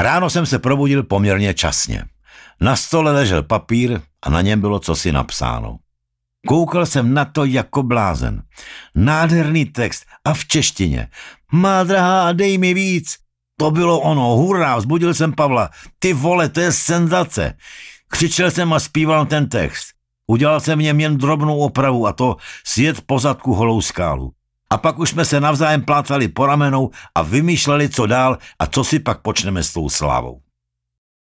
Ráno jsem se probudil poměrně časně. Na stole ležel papír a na něm bylo cosi napsáno. Koukal jsem na to jako blázen. Nádherný text a v češtině. Má drahá, dej mi víc. To bylo ono, hurá, vzbudil jsem Pavla. Ty vole, to je senzace. Křičel jsem a zpíval ten text. Udělal jsem v něm jen drobnou opravu a to sjet pozadku holou skálu. A pak už jsme se navzájem plácali po ramenou a vymýšleli, co dál a co si pak počneme s tou slávou.